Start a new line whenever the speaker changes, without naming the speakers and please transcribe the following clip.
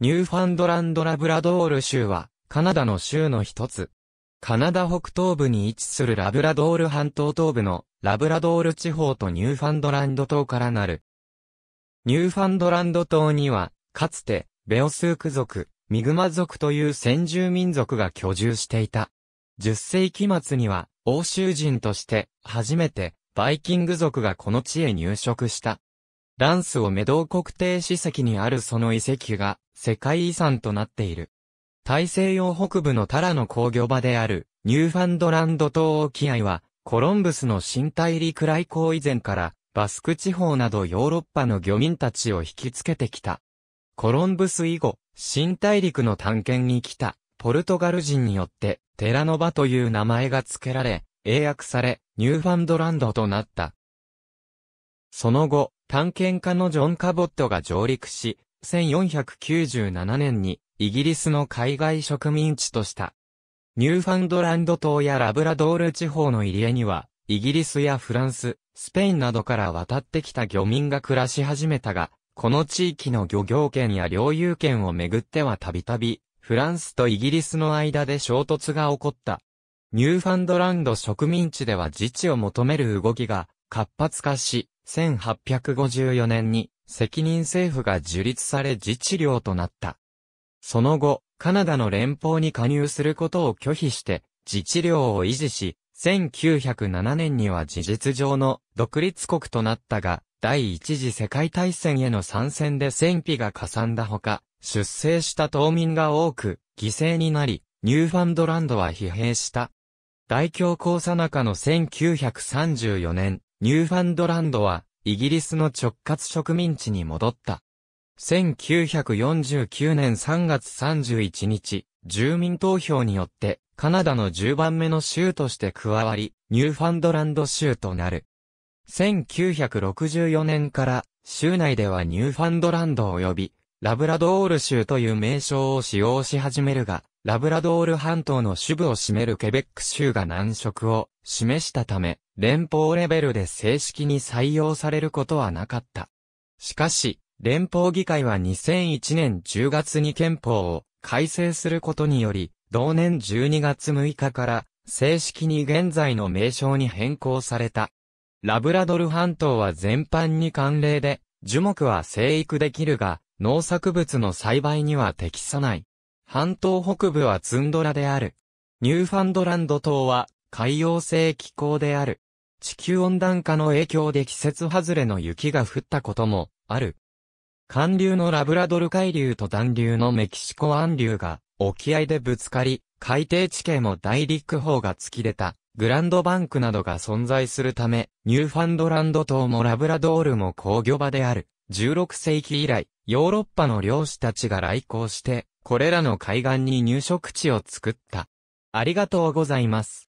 ニューファンドランドラブラドール州は、カナダの州の一つ。カナダ北東部に位置するラブラドール半島東部のラブラドール地方とニューファンドランド島からなる。ニューファンドランド島には、かつて、ベオスーク族、ミグマ族という先住民族が居住していた。10世紀末には、欧州人として、初めて、バイキング族がこの地へ入植した。ランスをメドウ国定史跡にあるその遺跡が世界遺産となっている。大西洋北部のタラの工業場であるニューファンドランド島沖合はコロンブスの新大陸来航以前からバスク地方などヨーロッパの漁民たちを引きつけてきた。コロンブス以後、新大陸の探検に来たポルトガル人によってテラノバという名前が付けられ、英訳され、ニューファンドランドとなった。その後、探検家のジョン・カボットが上陸し、1497年にイギリスの海外植民地とした。ニューファンドランド島やラブラドール地方の入り江には、イギリスやフランス、スペインなどから渡ってきた漁民が暮らし始めたが、この地域の漁業権や領有権をめぐってはたびたび、フランスとイギリスの間で衝突が起こった。ニューファンドランド植民地では自治を求める動きが活発化し、1854年に責任政府が樹立され自治領となった。その後、カナダの連邦に加入することを拒否して、自治領を維持し、1907年には事実上の独立国となったが、第一次世界大戦への参戦で戦費がかさんだほか、出生した島民が多く犠牲になり、ニューファンドランドは疲弊した。大恐慌さなかの1934年、ニューファンドランドは、イギリスの直轄植民地に戻った。1949年3月31日、住民投票によって、カナダの10番目の州として加わり、ニューファンドランド州となる。1964年から、州内ではニューファンドランド及び、ラブラドール州という名称を使用し始めるが、ラブラドール半島の支部を占めるケベック州が難色を示したため、連邦レベルで正式に採用されることはなかった。しかし、連邦議会は2001年10月に憲法を改正することにより、同年12月6日から正式に現在の名称に変更された。ラブラドル半島は全般に寒冷で、樹木は生育できるが、農作物の栽培には適さない。半島北部はツンドラである。ニューファンドランド島は海洋性気候である。地球温暖化の影響で季節外れの雪が降ったこともある。寒流のラブラドル海流と暖流のメキシコ暗流が沖合でぶつかり、海底地形も大陸砲が突き出たグランドバンクなどが存在するため、ニューファンドランド島もラブラドールも工業場である。16世紀以来、ヨーロッパの漁師たちが来航して、これらの海岸に入植地を作った。ありがとうございます。